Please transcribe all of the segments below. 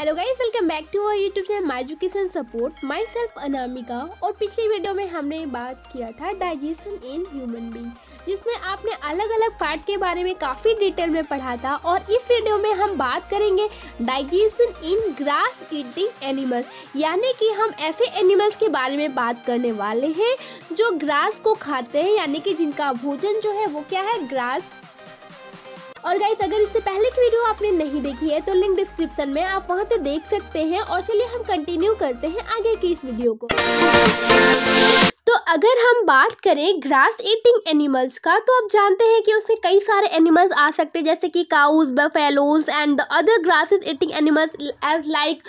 Hello guys welcome back to our YouTube channel my education support myself Anamika और पिछली video में हमने बात किया था डाइजेशन इन ह्यूमन बींग जिसमें आपने अलग अलग पार्ट के बारे में काफ़ी डिटेल में पढ़ा था और इस वीडियो में हम बात करेंगे digestion in grass eating animals यानी कि हम ऐसे एनिमल्स के बारे में बात करने वाले हैं जो ग्रास को खाते हैं यानी कि जिनका भोजन जो है वो क्या है ग्रास और गाइस अगर इससे पहले की वीडियो आपने नहीं देखी है तो लिंक डिस्क्रिप्शन में आप वहाँ से देख सकते हैं और चलिए हम कंटिन्यू करते हैं आगे की इस वीडियो को अगर हम बात करें ग्रास ईटिंग एनिमल्स का तो आप जानते हैं कि उसमें कई सारे एनिमल्स आ सकते हैं जैसे कि cows buffaloes and the other grasses eating animals as like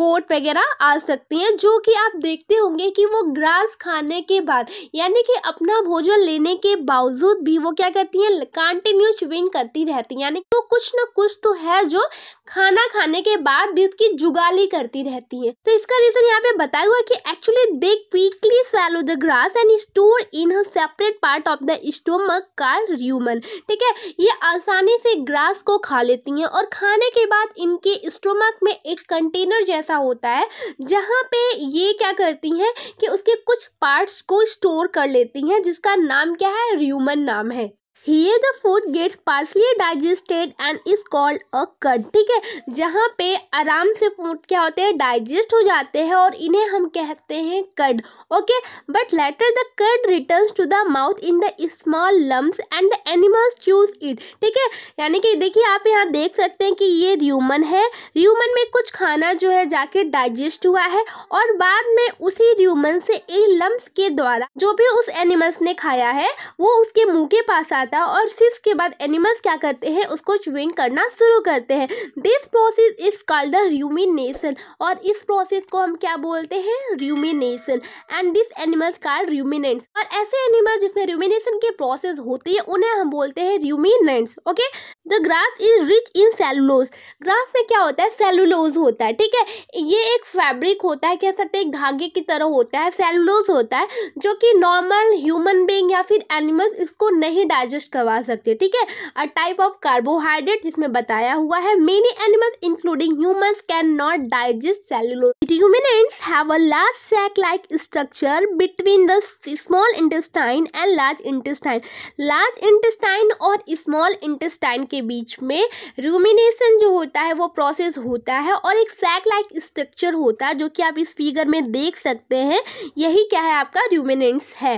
goat वगैरह आ सकते हैं जो कि आप देखते होंगे कि वो ग्रास खाने के बाद यानी कि अपना भोजन लेने के बावजूद भी वो क्या करती हैं कंटिन्यू चुविंग करती रहती हैं यानी तो कुछ ना कुछ तो है जो खाना खाने के बाद भी उसकी जुगाली करती रहती है तो इसका रीज़न यहाँ पे बताया हुआ कि actually they quickly swallow the grass pass and store in separate part of the stomach called rumen ठीक है ये आसानी से ग्रास को खा लेती हैं और खाने के बाद इनके स्टोमक में एक कंटेनर जैसा होता है जहाँ पे ये क्या करती हैं कि उसके कुछ पार्ट्स को स्टोर कर लेती हैं जिसका नाम क्या है र्यूमन नाम है here the food gets partially digested and is called a cud ठीक है जहाँ पे आराम से फूड क्या होते हैं डाइजेस्ट हो जाते हैं और इन्हें हम कहते हैं cud okay but later the cud return to the mouth in the small lump and the animals chews it ठीक है यानी कि देखिए आप यहाँ देख सकते हैं कि ये र्यूमन है र्यूमन में कुछ खाना जो है जाके डाइजेस्ट हुआ है और बाद में उसी र्यूमन से एक लम्ब के द्वारा जो भी उस एनिमल्स ने खाया है वो उसके मुँह के पास आता जाता है और फिर के बाद एनिमल्स क्या करते हैं उसको च्यूइंग करना शुरू करते हैं this process is called the rumination और इस प्रोसेस को हम क्या बोलते हैं rumination and this animals called ruminants और ऐसे एनिमल जिसमें र्यूमिनेशन के प्रोसेस होती है उन्हें हम बोलते हैं ruminants okay the grass is rich in cellulose grass में क्या होता है सेलुलोज होता है ठीक है ये एक फैब्रिक होता है कह सकते हैं एक धागे की तरह होता है सेलुलोज होता है जो कि नॉर्मल ह्यूमन बींग या फिर एनिमल्स इसको नहीं डाइजेस्ट करवा सकते ठीक है अ टाइप ऑफ कार्बोहाइड्रेट जिसमें बताया हुआ है many animals including human can not digest cellulose ruminants have a large sac like structure between the small intestine and large intestine large intestine और स्मॉल इंटेस्टाइन के के बीच में रूमिनेशन जो होता है वो प्रोसेस होता है और एक सैक लाइक स्ट्रक्चर होता है जो कि आप इस फिगर में देख सकते हैं यही क्या है आपका रूमिनेंट्स है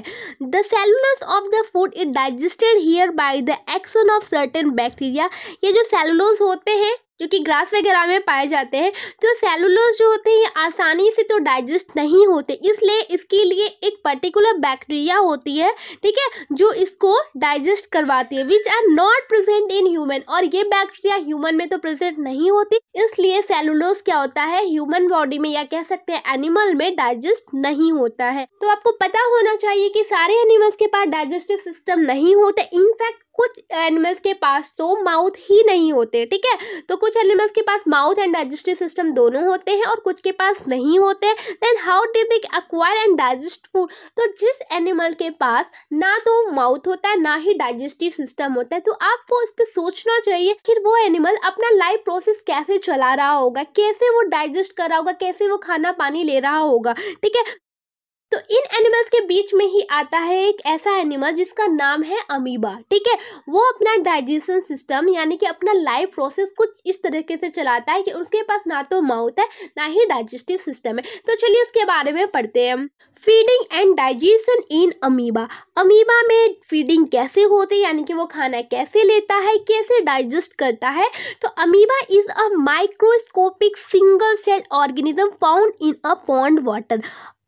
the cellulose of the food is digested here by the action of certain bacteria ये जो सेलुलस होते हैं जो कि ग्रास वगैरह में पाए जाते हैं तो सेलुलोज जो होते हैं आसानी से तो डाइजेस्ट नहीं होते इसलिए इसके लिए एक पर्टिकुलर बैक्टीरिया होती है ठीक है जो इसको डाइजेस्ट करवाती है which are not present in human और ये बैक्टीरिया ह्यूमन में तो प्रेजेंट नहीं होती इसलिए सेलुलोज क्या होता है ह्यूमन बॉडी में या कह सकते हैं एनिमल में डाइजेस्ट नहीं होता है तो आपको पता होना चाहिए कि सारे एनिमल्स के पास डाइजेस्टिव सिस्टम नहीं होते इनफैक्ट कुछ एनिमल्स के पास तो माउथ ही नहीं होते ठीक है तो कुछ एनिमल्स के पास माउथ एंड डाइजेस्टिव सिस्टम दोनों होते हैं और कुछ के पास नहीं होते then how did they acquire and digest food तो जिस एनिमल के पास ना तो माउथ होता है ना ही डाइजेस्टिव सिस्टम होता है तो आपको इस पर सोचना चाहिए कि वो एनिमल अपना लाइफ प्रोसेस कैसे चला रहा होगा कैसे वो डाइजेस्ट कर रहा होगा कैसे वो खाना पानी ले रहा होगा ठीक है तो इन एनिमल्स के बीच में ही आता है एक ऐसा एनिमल जिसका नाम है अमीबा ठीक है वो अपना डाइजेशन सिस्टम यानी कि अपना लाइफ प्रोसेस कुछ इस तरीके से चलाता है कि उसके पास ना तो माउथ है ना ही डाइजेस्टिव सिस्टम है तो चलिए उसके बारे में पढ़ते हैं feeding and digestion in amoeba amoeba में फीडिंग कैसे होती है यानी कि वो खाना कैसे लेता है कैसे डाइजेस्ट करता है तो amoeba is a microscopic single cell organism found in a pond water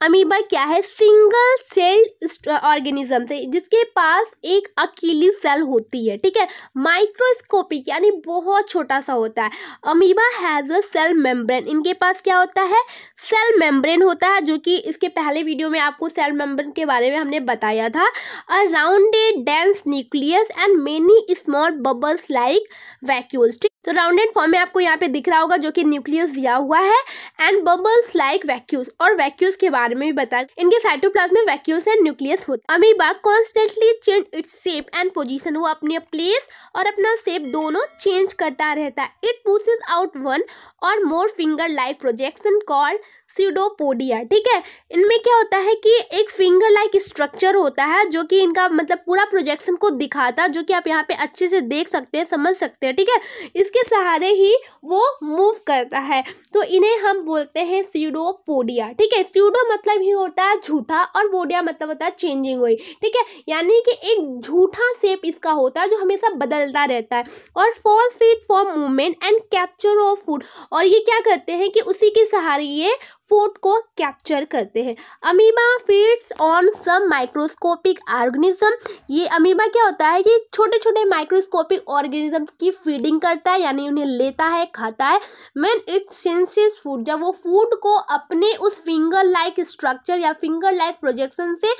amoeba क्या है सिंगल सेल ऑर्गेनिज्म से जिसके पास एक अकेली सेल होती है ठीक है माइक्रोस्कोपिक यानी बहुत छोटा सा होता है amoeba has a cell membrane इनके पास क्या होता है सेल मेम्ब्रेन होता है जो कि इसके पहले वीडियो में आपको सेल मेम्ब्रेन के बारे में हमने बताया था a rounded dense nucleus and many small bubbles like vacuoles तो राउंडेड फॉर्म में आपको यहाँ पे दिख रहा होगा जो कि न्यूक्लियस दिया हुआ है एंड बबल्स लाइक वैक्यूज और वैक्यूज के बारे में भी बताया इनके साइटोप्लाज्म में वैक्यूज एंड न्यूक्लियस होता amoeba constantly change its shape and position वो अपने प्लेस और अपना शेप दोनों चेंज करता रहता है इट पूसेस आउट वन और more finger like projection called pseudopodia ठीक है इनमें क्या होता है कि एक फिंगर लाइक स्ट्रक्चर होता है जो कि इनका मतलब पूरा प्रोजेक्शन को दिखाता है जो कि आप यहाँ पे अच्छे से देख सकते हैं समझ सकते हैं ठीक है इसके सहारे ही वो मूव करता है तो इन्हें हम बोलते हैं सीडोपोडिया ठीक है सीडो मतलब ही होता है झूठा और बोडिया मतलब होता है चेंजिंग हुई ठीक है यानी कि एक झूठा सेप इसका होता है जो हमेशा बदलता रहता है और false feet for movement and capture of food और ये क्या करते हैं कि उसी के सहारे ये फूड को कैप्चर करते हैं amoeba feeds on some microscopic organism ये अमीबा क्या होता है कि छोटे छोटे माइक्रोस्कोपिक ऑर्गेनिज्म की फीडिंग करता है यानी उन्हें लेता है खाता है मैन इट सेंसेस फूड जब वो फूड को अपने उस फिंगर लाइक स्ट्रक्चर या फिंगर लाइक प्रोजेक्शन से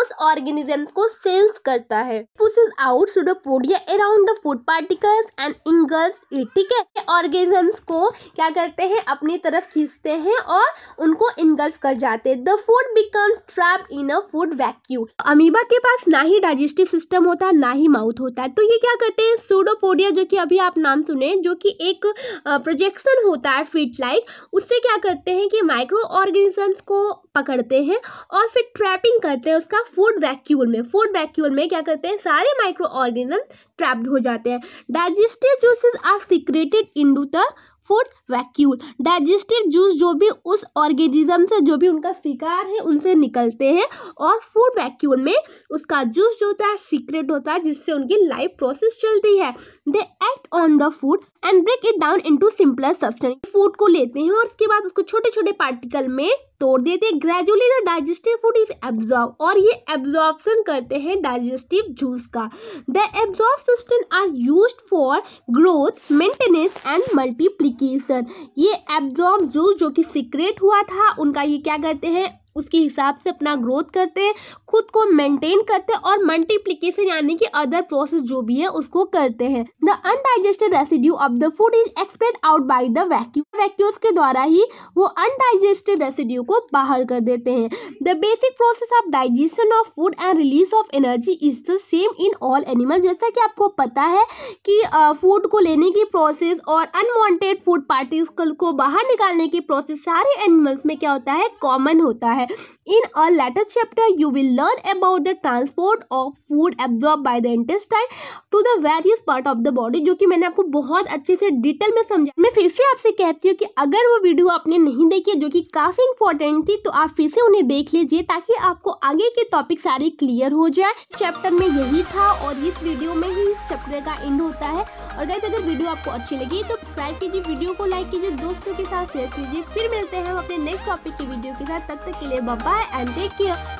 उस ऑर्गेनिज्म को सेंस करता है pushes out pseudopodia around the food particles and engulfs it ठीक है ऑर्गेनिजम्स को क्या करते हैं अपनी तरफ खींचते हैं और उनको इनगल्फ कर जाते the food becomes trap in a food vacuole amoeba के पास ना ही डाइजेस्टिव सिस्टम होता है ना ही माउथ होता है तो ये क्या करते हैं सूडोपोडिया जो कि अभी आप नाम सुने जो कि एक प्रोजेक्शन होता है फिट लाइक उससे क्या करते हैं कि माइक्रो ऑर्गेनिजम्स को पकड़ते हैं और फिर ट्रैपिंग करते हैं उसका फूड वैक्यूल में फूड वैक्यूल में क्या करते हैं सारे माइक्रो ऑर्गेनिज्म ट्रैप्ड हो जाते हैं digestive juices are secreted in the food vacuole digestive juice जो भी उस ऑर्गेनिज्म से जो भी उनका शिकार है उनसे निकलते हैं और फूड वैक्यूल में उसका जूस जो होता है सीक्रेट होता है जिससे उनकी लाइफ प्रोसेस चलती है they act on the food and break it down into simpler substance food को लेते हैं और उसके बाद उसको छोटे छोटे पार्टिकल में तोड़ देते हैं gradually the digestive food is absorb और ये एब्जॉर्बसन करते हैं डाइजेस्टिव जूस का the absorb system are use for growth maintenance and multiplication ये एब्जॉर्ब जूस जो कि सीक्रेट हुआ था उनका ये क्या करते हैं उसके हिसाब से अपना ग्रोथ करते हैं खुद को मेंटेन करते हैं और मल्टीप्लीकेशन यानी कि अदर प्रोसेस जो भी है उसको करते हैं the undigested residue of the food is expelled out by the vacuum vacuoles के द्वारा ही वो अनडाइजेस्टेड रेसिड्यू को बाहर कर देते हैं the basic process of digestion of food and release of energy is the same in all animal जैसा कि आपको पता है कि फूड को लेने की प्रोसेस और अनवॉन्टेड फूड पार्टिकल को बाहर निकालने की प्रोसेस सारे एनिमल्स में क्या होता है कॉमन होता है है In a later chapter, you will learn about the transport of food absorbed by the intestine to the various part of the body जो कि मैंने आपको बहुत अच्छे से डिटेल में समझा मैं फिर से आपसे कहती हूँ कि अगर वो वीडियो आपने नहीं देखी जो कि काफ़ी इंपॉर्टेंट थी तो आप फिर से उन्हें देख लीजिए ताकि आपको आगे के टॉपिक सारे क्लियर हो जाए चैप्टर में यही था और इस वीडियो में ही इस चैप्टर का एंड होता है और गैस अगर वीडियो आपको अच्छी लगी तो सब्सक्राइब कीजिए वीडियो को लाइक कीजिए दोस्तों के साथ शेयर कीजिए फिर मिलते हैं हम अपने नेक्स्ट टॉपिक की वीडियो के साथ तब तक के लिए बाय and take care.